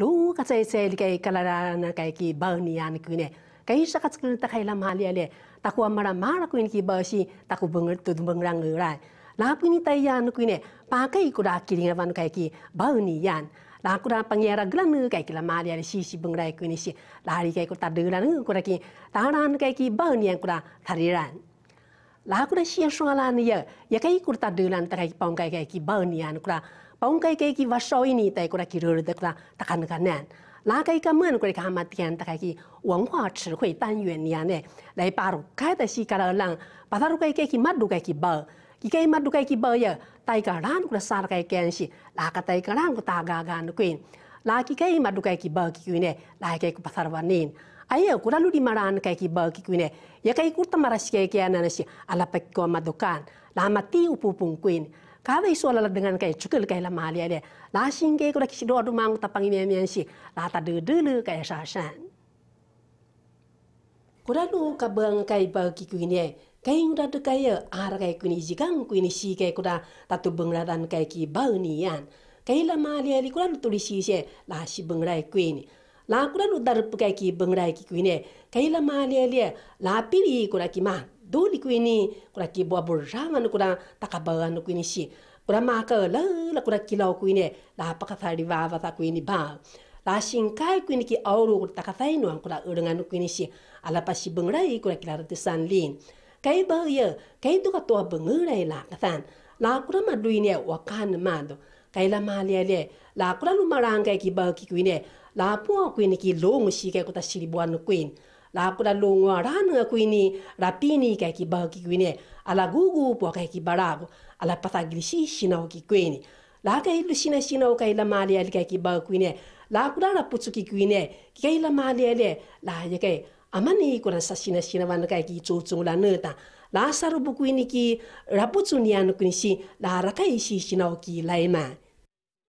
လုံးကစဲစဲလေးကလာရနကဲကီဘာနီယန်ကွနေကိရှိကတ်ကန်တခိုင်လာမာလီယလေတကူအမရမာကွင်ကီဘာရှိတကူဘငတ်တုဘငရငရလာပနီတယန်ကွနေပါကိကူရာကီရင်ဝန်ကဲကီဘာနီယန်လာကူရာပငရဂလနကဲကီလာမာလီယလေရှိရှိဘငရကွနေရှိလာရီကဲကူတဒေလာနကူရကီတာရန်ကဲကီဘာနီယန်ကူရာသရီရန်လာကုဒရှီယရှွာလာနီယယကိကုတဒူလန်တရိုက်ပေါင်ကဲကဲကီဘာနီယန်ကရာပေါင်ကဲကဲကီဝါရှောအီနီတဲကရာကီရိုရဒကရာတခန်ကနန်拉开个门，过来看嘛，天打开去，文化词汇单元里呢，来把路开的是个了人，把他路开开去，马路开去包，伊开马路开去包呀，大家人过来杀个关系，拉个大家人个大家干的关。လာကီကဲမတ်တုကဲကီဘာကီကွိနဲလာကဲကပသရဝနင်းအဲယကူရလူဒီမာရန်ကဲကီဘာကီကွိနဲယကဲကူတမရရှိကဲကဲနနရှိအလာပက်ကောမတ်ဒုကန်လာမတီဥပူပုန်ကွင်းကာဝေဆောလာလဒငန်ကဲချုကဲလကဲလာမာလီယဲလေလာရှင်ကဲကူရခီရောဒူမန်တပန်ငီမဲမဲရှိလာတဒືဒືလືကဲရှာရှန်ကူရလူကဘန်ကဲဘာကီကွိနဲကဲငူရတကဲယအာရကဲကွိနီဂျီကန်ကွိနီရှိကဲကူတာတတ်ဘင်္ဂလာဒန်ကဲကီဘာနီယန် kai la ma le li kulan tu li si she la si beng lai kui ni la kulan u dar pukai ki beng lai ki kui ne kai la ma le le la pi li kula ki ma do li kui ni kula ki bo bo jangan kula ta ka ba an kui ni si kula ma ka la la kula ki la kui ne la pa ka sa li va va sa kui ni ba la sin kai kui ni ki au ru ta ka sai no an kula u ngan kui ni si ala pa si beng lai kula ki la te san lin kai ba ye kai tu ka to beng lai la ka san la kula ma dui ne wa kan ma do kaila la ma le la kula lu maranga ki ba ki kuine la po kuine ki lo ngu shi kai kota shiri buan kuin la kula lo ngu ra na kuine ra pini kai ki ba ki kuine ala gugu po kai ki barago ala pata grishi shina ki kuine la kai lu shina shina kai la ma le kai ki ba kuine la kula ra putsu ki kuine ki kai la ma le la ye kai 阿妈呢，个人实心实心的 wanna 去做中啦，那当，那阿叔不亏呢，去，拉不住你阿叔呢是，那阿太太伊是，真好奇来嘛。